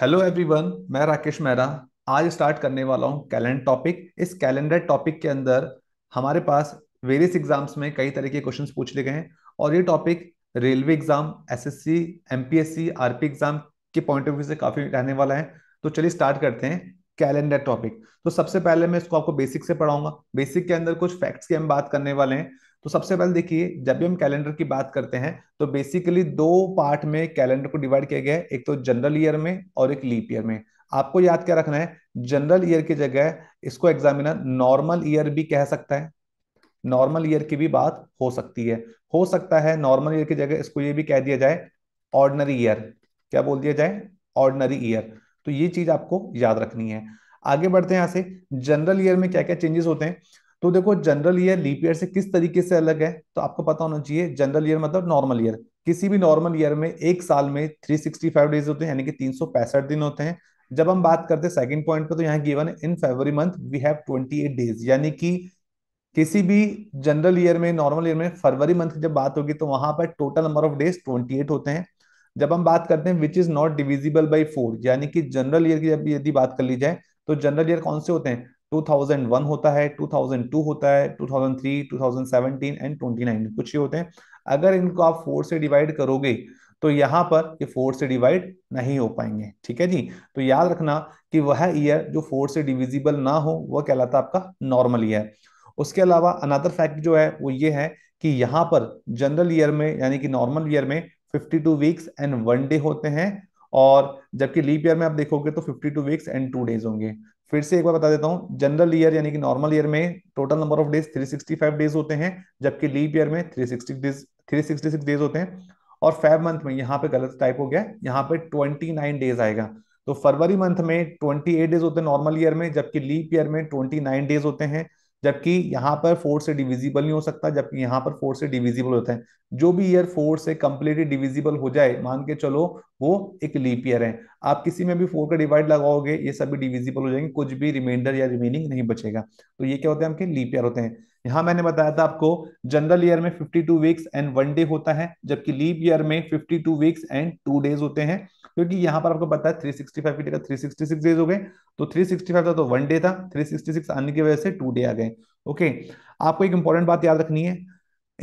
hello everyone मैं राकेश मेहरा आज start करने वाला हूँ कैलेंडर टॉपिक इस कैलेंडर टॉपिक के अंदर हमारे पास वेरियस एग्जाम्स में कई तरह के क्वेश्चंस पूछ लिए गए हैं और ये topic railway exam SSC MPSC RP exam के पॉइंट ऑफ व्यू से काफी रहने वाला है तो चलिए स्टार्ट करते हैं कैलेंडर टॉपिक तो सबसे पहले मैं इसको आपको बेसिक से पढ़ाऊंगा बेसिक के अंदर कुछ फैक्ट्स की हम बात करने वाले हैं तो सबसे पहले देखिए जब भी हम कैलेंडर की बात करते हैं तो बेसिकली दो पार्ट में कैलेंडर को डिवाइड किया गया है एक तो जनरल ईयर में और एक लीप ईयर में आपको याद क्या रखना है जनरल ईयर की जगह इसको एग्जामिनर नॉर्मल ईयर भी कह सकता है नॉर्मल ईयर की भी बात हो सकती है हो सकता है नॉर्मल ईयर की जगह इसको ये भी कह दिया जाए ऑर्डनरी ईयर क्या बोल दिया जाए ऑर्डनरी ईयर तो ये चीज आपको याद रखनी है आगे बढ़ते हैं यहां से जनरल ईयर में क्या क्या चेंजेस होते हैं तो देखो जनरल ईयर लीप ईयर से किस तरीके से अलग है तो आपको पता होना चाहिए जनरल ईयर मतलब नॉर्मल ईयर किसी भी नॉर्मल ईयर में एक साल में 365 डेज होते हैं यानी कि तीन दिन होते हैं जब हम बात करते हैं सेकंड पॉइंट पे तो यहाँ given in February month we have 28 days यानी कि किसी भी जनरल ईयर में नॉर्मल ईयर में फरवरी मंथ की जब बात होगी तो वहां पर total number of days eight होते हैं जब हम बात करते हैं which is not divisible by four यानी कि जनरल ईयर की जब यदि बात कर ली जाए तो जनरल ईयर कौन से होते हैं 2001 होता है 2002 होता है 2003 2017 एंड 29 कुछ ही होते हैं अगर इनको आप फोर से डिवाइड करोगे तो यहाँ पर ये फोर से डिवाइड नहीं हो पाएंगे ठीक है जी तो याद रखना कि वह ईयर जो फोर से डिविजिबल ना हो वह कहलाता है आपका नॉर्मल ईयर उसके अलावा अनदर फैक्ट जो है वो ये है कि यहाँ पर जनरल ईयर में यानी कि नॉर्मल ईयर में 52 वीक्स एंड वन डे होते हैं और जबकि लीप ईयर में आप देखोगे तो 52 वीक्स एंड टू डेज होंगे फिर से एक बार बता देता हूं जनरल ईयर यानी कि नॉर्मल ईयर में total number of days 365 days होते हैं जबकि लीप ईयर में 360 डेज 366 डेज होते हैं और फेब मंथ में यहाँ पे गलत टाइप हो गया यहाँ पे 29 डेज आएगा तो फरवरी मंथ में 28 डेज होते हैं नॉर्मल ईयर में जबकि लीप ईयर में 29 डेज होते हैं जबकि यहाँ पर फोर से डिविजिबल नहीं हो सकता जबकि यहाँ पर फोर से डिविजिबल होता है जो भी ईयर फोर से कंप्लीटली डिविजिबल हो जाए मान के चलो वो एक लीप ईयर है आप किसी में भी फोर का डिवाइड लगाओगे ये सभी डिविजिबल हो जाएंगे कुछ भी रिमाइंडर या रिमेनिंग नहीं बचेगा तो ये क्या होते हैं आपके लीप ईयर होते हैं यहाँ मैंने बताया था आपको जनरल ईयर में two weeks and one day होता है जबकि लीप ईयर में two weeks and two days होते हैं क्योंकि यहां पर आपको पता है थ्री सिक्सटी फाइव की जगह थ्री सिक्सटी सिक्स डेज हो गए तो थ्री सिक्सटी फाइव था तो वन डे था थ्री सिक्सटी सिक्स आने की वजह से टू डे आ गए ओके आपको एक इंपॉर्टेंट बात याद रखनी है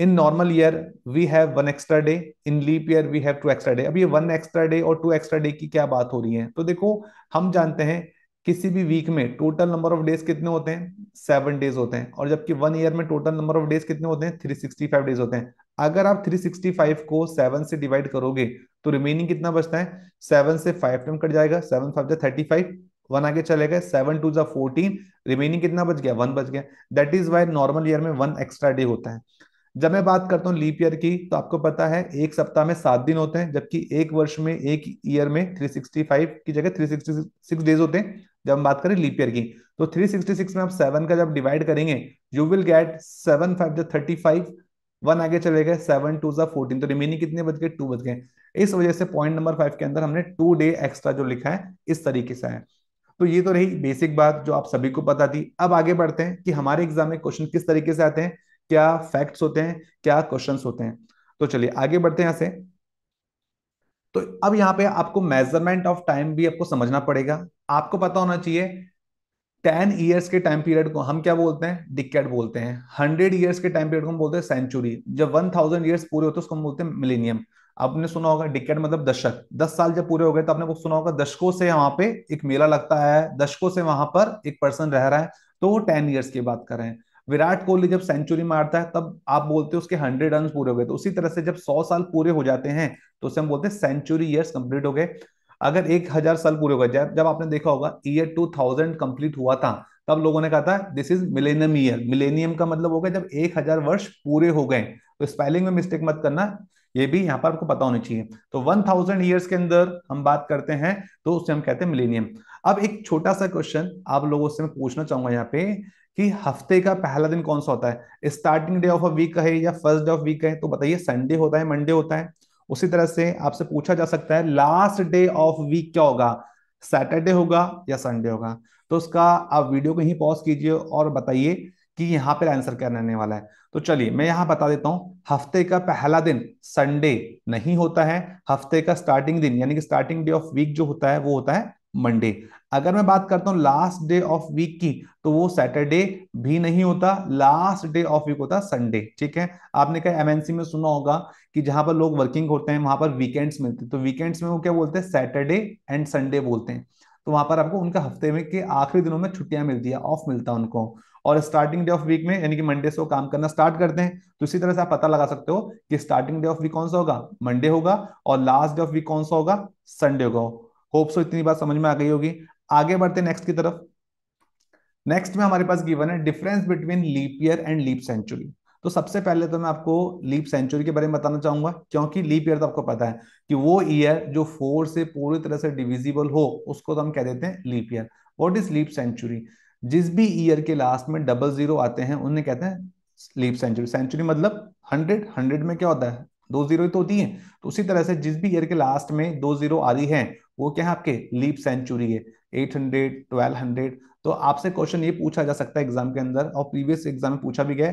in normal year we have one extra day in leap year we have two extra day अब ये वन एक्स्ट्रा डे और टू एक्स्ट्रा डे की क्या बात हो रही है तो देखो हम जानते हैं किसी भी वीक में टोटल नंबर ऑफ डेज कितने होते हैं सेवन डेज होते हैं और जबकि वन ईयर में टोटल नंबर ऑफ डेज कितने होते हैं थ्री सिक्सटी फाइव डेज होते हैं अगर आप थ्री सिक्सटी फाइव को सेवन से डिवाइड करोगे तो रिमेनिंग कितना बचता है सेवन से फाइव टाइम कट जाएगा seven five thirty five one आगे चले गए सेवन टू जो फोर्टीन रिमेनिंग कितना बच गया वन बच गया that is why normal year में वन एक्स्ट्रा डे होता है जब मैं बात करता हूँ लीप ईयर की तो आपको पता है एक सप्ताह में सात दिन होते हैं जबकि एक वर्ष में एक ईयर में 365 की जगह 366 डेज होते हैं जब हम बात करें लीप ईयर की तो 366 में आप सेवन का जब डिवाइड करेंगे you will get seven five जो थर्टी फाइव वन आगे चले गए सेवन टू जो फोर्टीन तो रिमेनिंग कितने बच गए टू बच गए इस वजह से पॉइंट नंबर फाइव के अंदर हमने टू डे एक्स्ट्रा जो लिखा है इस तरीके से है तो ये तो रही बेसिक बात जो आप सभी को पता थी अब आगे बढ़ते हैं कि हमारे एग्जाम में क्वेश्चन किस तरीके से आते हैं क्या फैक्ट्स होते हैं क्या क्वेश्चन होते हैं तो चलिए आगे बढ़ते हैं यहां से तो अब यहाँ पे आपको मेजरमेंट ऑफ टाइम भी आपको समझना पड़ेगा आपको पता होना चाहिए टेन ईयर्स के टाइम पीरियड को हम क्या बोलते हैं डिकेट बोलते हैं हंड्रेड ईयर्स के टाइम पीरियड को हम बोलते हैं सेंचुरी जब वन थाउजेंड ईयर्स पूरे होते हैं उसको हम बोलते हैं मिलेनियम आपने सुना होगा डिकेट मतलब दशक दस साल जब पूरे हो गए तो आपने सुना होगा दशकों से वहां पे एक मेला लगता है दशकों से वहां पर एक पर्सन रह रहा है तो वो टेन ईयर्स की बात कर रहे हैं विराट कोहली जब सेंचुरी मारता है तब आप बोलते हैं उसके हंड्रेड रन पूरे हो गए तो उसी तरह से जब सौ साल पूरे हो जाते हैं तो उसे हम बोलते हैं सेंचुरी ईयर्स कंप्लीट हो गए अगर एक हजार साल पूरे हो गए जब आपने देखा होगा ईयर 2000 कंप्लीट हुआ था तब लोगों ने कहा था this is millennium year millennium का मतलब हो गया जब एक हजार वर्ष पूरे हो गए तो स्पेलिंग में मिस्टेक मत करना ये भी यहाँ पर आपको पता होना चाहिए तो थाउजेंड इयर्स के अंदर हम बात करते हैं तो उससे हम कहते हैं मिलेनियम अब एक छोटा सा क्वेश्चन आप लोगों से मैं पूछना चाहूंगा यहाँ पे कि हफ्ते का पहला दिन कौन सा होता है starting day of a week कहे या फर्स्ट डे ऑफ वीक कहे तो बताइए संडे होता है मंडे होता है उसी तरह से आपसे पूछा जा सकता है लास्ट डे ऑफ वीक क्या होगा सैटरडे होगा या संडे होगा तो उसका आप वीडियो को ही पॉज कीजिए और बताइए कि यहाँ पर आंसर क्या रहने वाला है तो चलिए मैं यहाँ बता देता हूँ हफ्ते का पहला दिन संडे नहीं होता है हफ्ते का स्टार्टिंग दिन यानी कि स्टार्टिंग डे ऑफ वीक जो होता है वो होता है मंडे अगर मैं बात करता हूं लास्ट डे ऑफ वीक की तो वो सैटरडे भी नहीं होता लास्ट डे ऑफ वीक होता संडे ठीक है आपने कहा एमएनसी में सुना होगा कि जहां पर लोग वर्किंग होते हैं वहां पर वीकेंड्स मिलते हैं तो वीकेंड्स में वो क्या बोलते हैं सैटरडे एंड संडे बोलते हैं तो वहां पर आपको उनका हफ्ते में के आखिरी दिनों में छुट्टियां मिलती है ऑफ मिलता है उनको और स्टार्टिंग डे ऑफ वीक में यानी कि मंडे से वो काम करना स्टार्ट करते हैं तो इसी तरह से आप पता लगा सकते हो कि स्टार्टिंग डे ऑफ वीक कौन सा होगा मंडे होगा और लास्ट डे ऑफ वीक कौन सा होगा संडे होगा होप सो तो इतनी बात समझ में आ गई होगी आगे बढ़ते नेक्स्ट की तरफ नेक्स्ट में हमारे पास गिवन है difference between leap year and leap century तो सबसे पहले तो मैं आपको लीप सेंचुरी के बारे में बताना चाहूंगा क्योंकि लीप ईयर तो आपको पता है कि वो ईयर जो फोर से पूरी तरह से डिविजिबल हो उसको तो हम कह देते हैं leap year what is leap century जिस भी ईयर के लास्ट में डबल जीरो आते हैं उन्हें कहते हैं लीप सेंचुरी सेंचुरी मतलब हंड्रेड हंड्रेड में क्या होता है दो जीरो ही तो होती है तो उसी तरह से जिस भी ईयर के लास्ट में दो जीरो आ रही है वो क्या है आपके लीप सेंचुरी है एट हंड्रेड ट्वेल्व हंड्रेड तो आपसे क्वेश्चन ये पूछा जा सकता है एग्जाम के अंदर और प्रीवियस एग्जाम में पूछा भी गया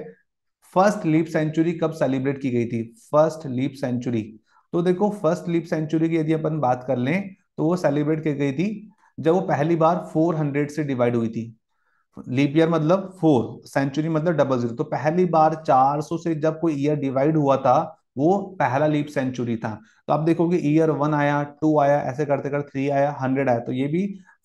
फर्स्ट लीप सेंचुरी कब सेलिब्रेट की गई थी फर्स्ट लीप सेंचुरी तो देखो फर्स्ट लीप सेंचुरी की यदि अपन बात कर लें तो वो सेलिब्रेट की गई थी जब वो पहली बार फोर हंड्रेड से डिवाइड हुई थी लीप ईयर मतलब फोर सेंचुरी मतलब डबल जीरो तो पहली बार चार सौ से जब कोई ईयर डिवाइड हुआ था वो पहला लीप सेंचुरी था तो आप देखोगे ईयर वन आया टू आया ऐसे करते करते थ्री आया हंड्रेड आया तो ये भी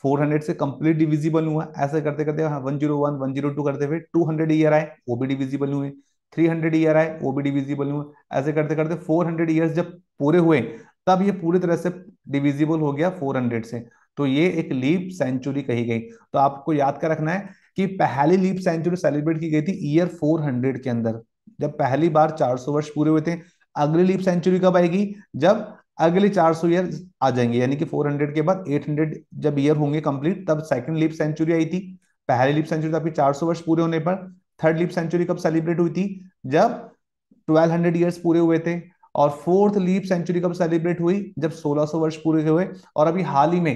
400 से कंप्लीट डिविजिबल हुआ ऐसे करते करते one zero one one zero two करते हुए टू हंड्रेड ईयर आए वो भी डिविजिबल हुए थ्री हंड्रेड ईयर आए वो भी डिविजिबल हुए ऐसे करते करते फोर हंड्रेड ईयर जब पूरे हुए तब ये पूरी तरह से डिविजिबल हो गया फोर हंड्रेड से तो ये एक लीप सेंचुरी कही गई तो आपको याद कर रखना है कि पहली लीप सेंचुरी सेलिब्रेट की गई थी ईयर हंड्रेड के अंदर जब पहली बार 400 वर्ष पूरे हुए थे अगली लीप सेंचुरी कब आएगी जब अगले 400 ईयर आ जाएंगे यानी कि 400 के बाद 800 जब ईयर होंगे कंप्लीट तब सेकंड लीप सेंचुरी आई थी पहली लीप सेंचुरी तो आपकी 400 वर्ष पूरे होने पर थर्ड लीप सेंचुरी कब सेलिब्रेट हुई थी जब 1200 ईयर्स पूरे हुए थे और फोर्थ लीप सेंचुरी कब सेलिब्रेट हुई जब 1600 वर्ष पूरे हुए और अभी हाल ही में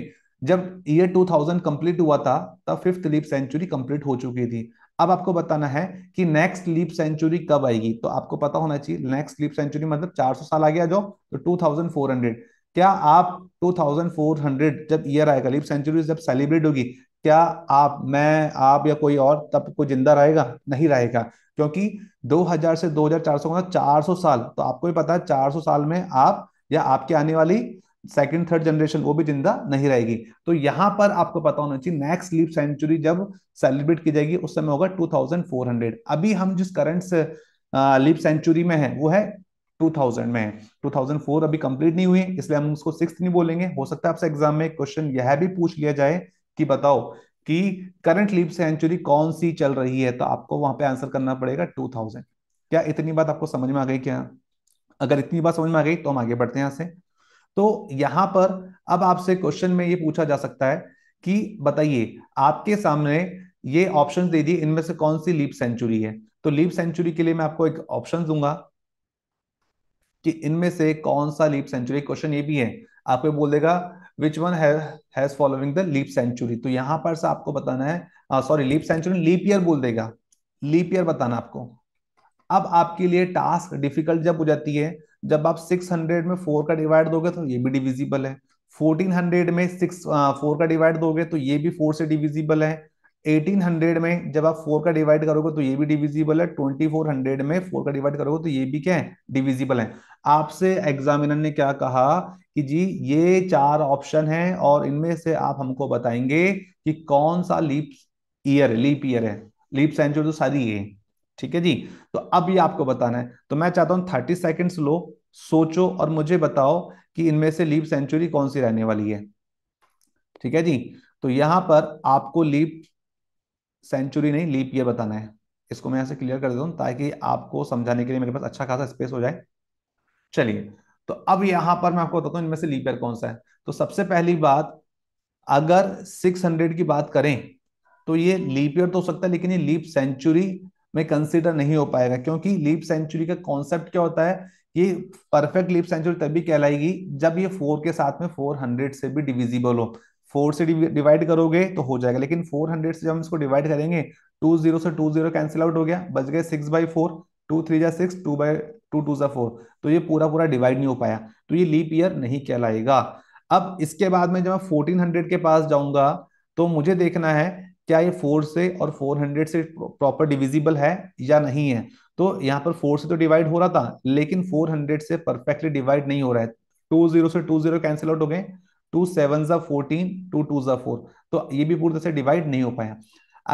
जब ईयर 2000 कंप्लीट हुआ था तब फिफ्थ लीप सेंचुरी कंप्लीट हो चुकी थी अब आपको बताना है कि नेक्स्ट लीप सेंचुरी कब आएगी तो आपको पता होना चाहिए नेक्स्ट लीप सेंचुरी मतलब 400 साल आ गया जो तो 2400 क्या आप 2400 जब ईयर आएगा लीप सेंचुरी जब सेलिब्रेट होगी क्या आप मैं आप या कोई और तब कोई जिंदा रहेगा नहीं रहेगा क्योंकि 2000 से 2400 हजार चार साल तो आपको भी पता है चार साल में आप या आपके आने वाली सेकेंड थर्ड जनरेशन वो भी जिंदा नहीं रहेगी तो यहां पर आपको पता होना चाहिए नेक्स्ट लीप सेंचुरी जब सेलिब्रेट की जाएगी उस समय होगा 2400 अभी हम जिस करंट लीप सेंचुरी में है वो है 2000 में है 2004 अभी कंप्लीट नहीं हुई इसलिए हम उसको सिक्स नहीं बोलेंगे हो सकता है आपसे एग्जाम में क्वेश्चन यह भी पूछ लिया जाए कि बताओ कि करंट लीप सेंचुरी कौन सी चल रही है तो आपको वहां पे आंसर करना पड़ेगा 2000 क्या इतनी बात आपको समझ में आ गई क्या अगर इतनी बात समझ में आ गई तो हम आगे बढ़ते हैं यहां से तो यहां पर अब आपसे क्वेश्चन में ये पूछा जा सकता है कि बताइए आपके सामने ये ऑप्शन दे दिए इनमें से कौन सी लीप सेंचुरी है तो लीप सेंचुरी के लिए मैं आपको एक ऑप्शन दूंगा कि इनमें से कौन सा लीप सेंचुरी क्वेश्चन ये भी है आपको बोल देगा which one has following the leap century तो यहां पर से आपको बताना है sorry leap century leap year बोल देगा लीप ईयर बताना आपको अब आपके लिए टास्क डिफिकल्ट जब हो जाती है जब आप 600 में फोर का डिवाइड दोगे तो ये भी डिविजिबल है 1400 में सिक्स फोर का डिवाइड दोगे तो ये भी फोर से डिविजिबल है 1800 में जब आप फोर का डिवाइड करोगे तो ये भी डिविजिबल है 2400 में फोर का डिवाइड करोगे तो ये भी क्या है डिविजिबल है आपसे एग्जामिनर ने क्या कहा कि जी ये चार ऑप्शन है और इनमें से आप हमको बताएंगे कि कौन सा लीप ईयर लीप ईयर है लीप सेंचुरी तो सारी ये ठीक है जी तो अब ये आपको बताना है तो मैं चाहता हूं थर्टी सेकेंड्स लो सोचो और मुझे बताओ कि इनमें से लीप सेंचुरी कौन सी रहने वाली है ठीक है जी तो यहां पर आपको लीप सेंचुरी नहीं लीप ये बताना है इसको मैं यहां से क्लियर कर देता हूं ताकि आपको समझाने के लिए मेरे पास अच्छा खासा स्पेस हो जाए चलिए तो अब यहां पर मैं आपको बताता हूं इनमें से लीपियर कौन सा है तो सबसे पहली बात अगर 600 की बात करें तो ये लीपियर तो हो सकता है लेकिन ये लीप सेंचुरी में कंसिडर नहीं हो पाएगा क्योंकि लीप सेंचुरी का कॉन्सेप्ट क्या होता है ये परफेक्ट लीप सेंचुरी तभी कहलाएगी जब ये फोर के साथ में फोर हंड्रेड से भी डिविजिबल हो फोर से डिवाइड करोगे तो हो जाएगा लेकिन फोर हंड्रेड से जब हम इसको डिवाइड करेंगे टू जीरो से टू जीरो कैंसिल आउट हो गया बच गए six by four two three जा six two by two two जा फोर तो ये पूरा पूरा डिवाइड नहीं हो पाया तो ये लीप ईयर नहीं कहलाएगा अब इसके बाद में जब मैं फोर्टीन हंड्रेड के पास जाऊंगा तो मुझे देखना है क्या ये फोर से और फोर हंड्रेड से प्रॉपर डिविजिबल है या नहीं है तो यहाँ पर फोर से तो डिवाइड हो रहा था लेकिन फोर हंड्रेड से परफेक्टली डिवाइड नहीं हो रहा है टू जीरो से टू जीरो कैंसिल आउट हो गए टू सेवन जा फोर्टीन टू टू जा फोर तो ये भी पूरी तरह से डिवाइड नहीं हो पाया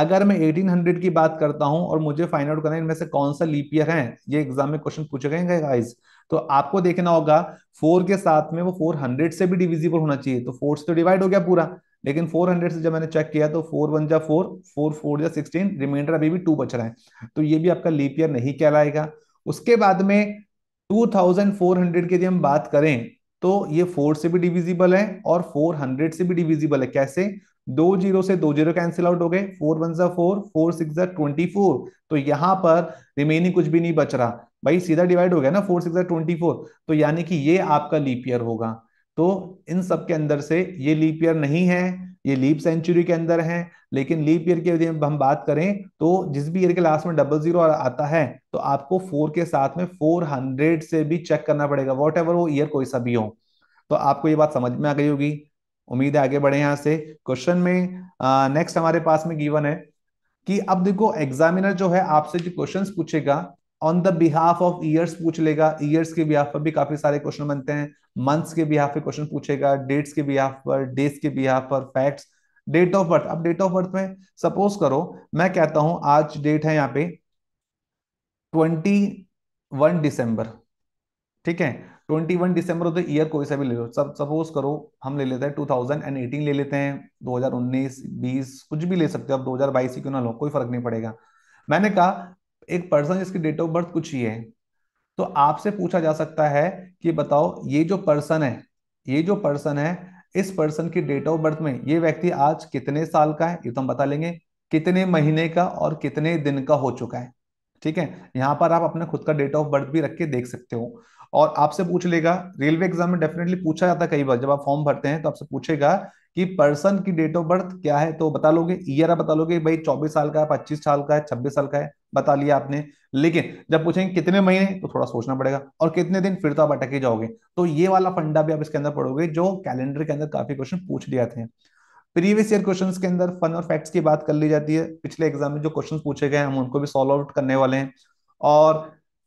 अगर मैं एटीन हंड्रेड की बात करता हूं और मुझे फाइंड आउट करना है इनमें से कौन सा लीप ईयर है ये एग्जाम में क्वेश्चन पूछे गए गाइज तो आपको देखना होगा फोर के साथ में वो फोर हंड्रेड से भी डिविजिबल होना चाहिए तो फोर से तो डिवाइड हो गया पूरा लेकिन 400 से जब मैंने चेक किया तो फोर वन जा फोर फोर फोर या सिक्सटीन रिमाइंडर अभी भी टू बच रहा है तो ये भी आपका लीप ईयर नहीं कहलाएगा उसके बाद में 2400 की यदि हम बात करें तो ये फोर से भी डिविजिबल है और 400 से भी डिविजिबल है कैसे दो जीरो से दो जीरो कैंसिल आउट हो गए फोर वन जा four four six twenty four तो यहाँ पर रिमेनिंग कुछ भी नहीं बच रहा भाई सीधा डिवाइड हो गया ना फोर सिक्स ट्वेंटी फोर तो यानी कि ये आपका लीप ईयर होगा तो इन सब के अंदर से ये लीप ईयर नहीं है ये लीप सेंचुरी के अंदर है लेकिन लीप ईयर के यदि हम बात करें तो जिस भी ईयर के लास्ट में डबल जीरो आता है तो आपको फोर के साथ में फोर हंड्रेड से भी चेक करना पड़ेगा वॉट एवर वो ईयर कोई सा भी हो तो आपको ये बात समझ में आ गई होगी उम्मीद है आगे बढ़े यहां से क्वेश्चन में नेक्स्ट हमारे पास में गिवन है कि अब देखो एग्जामिनर जो है आपसे जो क्वेश्चंस पूछेगा on the behalf of years पूछ लेगा ईयर्स के बिहाफ पर भी काफी सारे क्वेश्चन बनते हैं मंथ्स के बिहाफ पे क्वेश्चन पूछेगा डेट्स के बिहाफ पर डेज के बिहाफ पर फैक्ट्स डेट ऑफ बर्थ अब डेट ऑफ बर्थ में सपोज करो मैं कहता हूं आज डेट है यहाँ पे ट्वेंटी वन दिसंबर ठीक है ट्वेंटी वन दिसंबर होते ईयर कोई सा भी ले लो सब सपोज करो हम ले लेते हैं टू थाउजेंड एंड एटीन ले लेते हैं दो हजार उन्नीस बीस कुछ भी ले सकते हो अब दो हजार बाईस क्यों ना लो कोई फर्क नहीं पड़ेगा मैंने कहा एक पर्सन जिसकी डेट ऑफ बर्थ कुछ ही है तो आपसे पूछा जा सकता है कि बताओ ये जो पर्सन है ये जो पर्सन है इस पर्सन की डेट ऑफ बर्थ में ये व्यक्ति आज कितने साल का है ये तो हम बता लेंगे कितने महीने का और कितने दिन का हो चुका है ठीक है यहाँ पर आप अपना खुद का डेट ऑफ बर्थ भी रख के देख सकते हो और आपसे पूछ लेगा रेलवे एग्जाम में डेफिनेटली पूछा जाता है कई बार जब आप फॉर्म भरते हैं तो आपसे पूछेगा कि पर्सन की डेट ऑफ बर्थ क्या है तो बता लोगे ईयर बता लोगे भाई चौबीस साल का है पच्चीस साल का है छब्बीस साल का है बता लिया आपने लेकिन जब पूछेंगे कितने महीने तो थोड़ा सोचना पड़ेगा और कितने दिन फिर तो आप अटके जाओगे तो ये वाला फंडा भी आप इसके अंदर पढ़ोगे जो कैलेंडर के अंदर काफी क्वेश्चन पूछ लिया जाते हैं प्रीवियस ईयर क्वेश्चंस के अंदर फन और फैक्ट्स की बात कर ली जाती है पिछले एग्जाम में जो क्वेश्चन पूछे गए हम उनको भी सॉल्व आउट करने वाले हैं और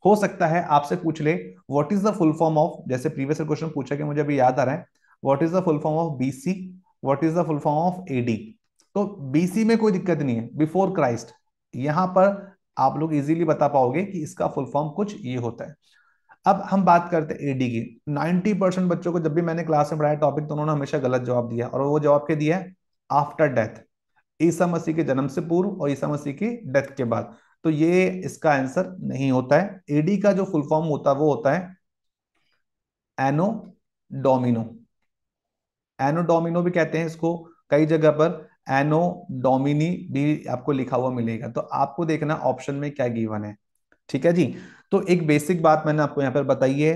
हो सकता है आपसे पूछ ले what is the full form of जैसे प्रीवियस क्वेश्चन पूछा गया मुझे अभी याद आ रहा है what is the full form of BC what is the full form of AD तो बीसी में कोई दिक्कत नहीं है बिफोर क्राइस्ट यहां पर आप लोग इजीली बता पाओगे कि इसका फुल फॉर्म कुछ ये होता है अब हम बात करते हैं एडी की 90 परसेंट बच्चों को जब भी मैंने क्लास में पढ़ाया टॉपिक तो उन्होंने हमेशा गलत जवाब दिया और वो जवाब क्या दिया आफ्टर डेथ ईसा मसीह के जन्म से पूर्व और ईसा मसीह की डेथ के बाद तो ये इसका आंसर नहीं होता है एडी का जो फुल फॉर्म होता है वो होता है एनो डोमिनो एनोडोमिनो भी कहते हैं इसको कई जगह पर एनो डोमिनी भी आपको लिखा हुआ मिलेगा तो आपको देखना ऑप्शन में क्या गिवन है ठीक है जी तो एक बेसिक बात मैंने आपको यहाँ पर बताई है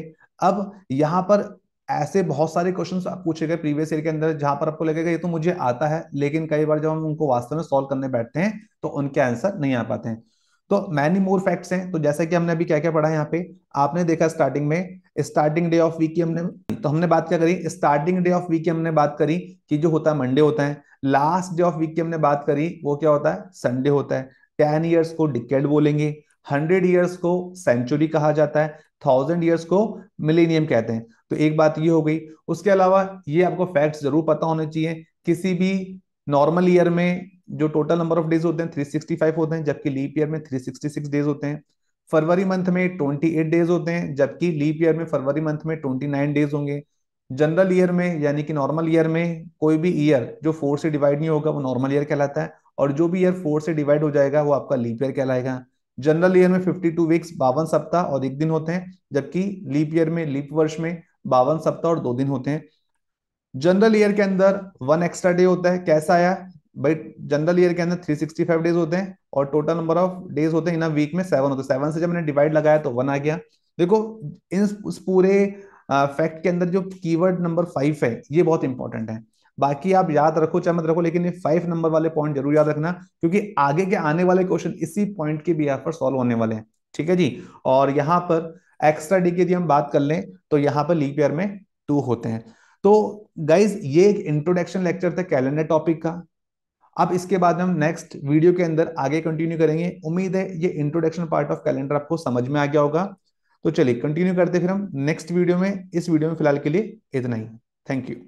अब यहाँ पर ऐसे बहुत सारे क्वेश्चंस आप पूछे गए प्रीवियस ईयर के अंदर जहां पर आपको लगेगा ये तो मुझे आता है लेकिन कई बार जब हम उनको वास्तव में सॉल्व करने बैठते हैं तो उनके आंसर नहीं आ पाते हैं तो मैनी मोर फैक्ट्स हैं तो जैसा कि हमने अभी क्या क्या पढ़ा यहाँ पे आपने देखा स्टार्टिंग में स्टार्टिंग डे ऑफ वीक की हमने तो हमने बात क्या करी स्टार्टिंग डे ऑफ वीक की हमने बात करी कि जो होता है मंडे होता है लास्ट डे ऑफ वीक की हमने बात करी वो क्या होता है संडे होता है टेन ईयर्स को डिकेड बोलेंगे हंड्रेड ईयर्स को सेंचुरी कहा जाता है थाउजेंड ईयर्स को मिलेनियम कहते हैं तो एक बात ये हो गई उसके अलावा ये आपको फैक्ट जरूर पता होने चाहिए किसी भी नॉर्मल ईयर में जो टोटल नंबर ऑफ डेज होते हैं 365 होते हैं जबकि लीप ईयर में 366 डेज होते हैं फरवरी मंथ में 28 डेज होते हैं जबकि लीप ईयर में फरवरी मंथ में 29 डेज होंगे जनरल ईयर में यानी कि नॉर्मल ईयर में कोई भी ईयर जो फोर से डिवाइड नहीं होगा वो नॉर्मल ईयर कहलाता है और जो भी ईयर फोर से डिवाइड हो जाएगा वो आपका लीप ईयर कहलाएगा जनरल ईयर में टू वीक्स बावन सप्ताह और एक दिन होते हैं जबकि लीप ईयर में लीप वर्ष में बावन सप्ताह और दो दिन होते हैं जनरल ईयर के अंदर वन एक्स्ट्रा डे होता है कैसा आया बट जनरल ईयर के अंदर 365 डेज होते हैं और टोटल नंबर ऑफ डेज होते हैं इन वीक में सेवन होते हैं सेवन से जब मैंने डिवाइड लगाया तो वन आ गया देखो इन उस पूरे फैक्ट के अंदर जो कीवर्ड नंबर फाइव है ये बहुत इंपॉर्टेंट है बाकी आप याद रखो चाहे मत रखो लेकिन ये फाइव नंबर वाले पॉइंट जरूर याद रखना क्योंकि आगे के आने वाले क्वेश्चन इसी पॉइंट के बिहार पर सॉल्व होने वाले हैं ठीक है जी और यहाँ पर एक्स्ट्रा डे की यदि हम बात कर लें तो यहाँ पर लीप ईयर में टू होते हैं तो गाइज ये एक इंट्रोडक्शन लेक्चर था कैलेंडर टॉपिक का अब इसके बाद हम नेक्स्ट वीडियो के अंदर आगे कंटिन्यू करेंगे उम्मीद है ये इंट्रोडक्शन पार्ट ऑफ कैलेंडर आपको समझ में आ गया होगा तो चलिए कंटिन्यू करते फिर हम नेक्स्ट वीडियो में इस वीडियो में फिलहाल के लिए इतना ही थैंक यू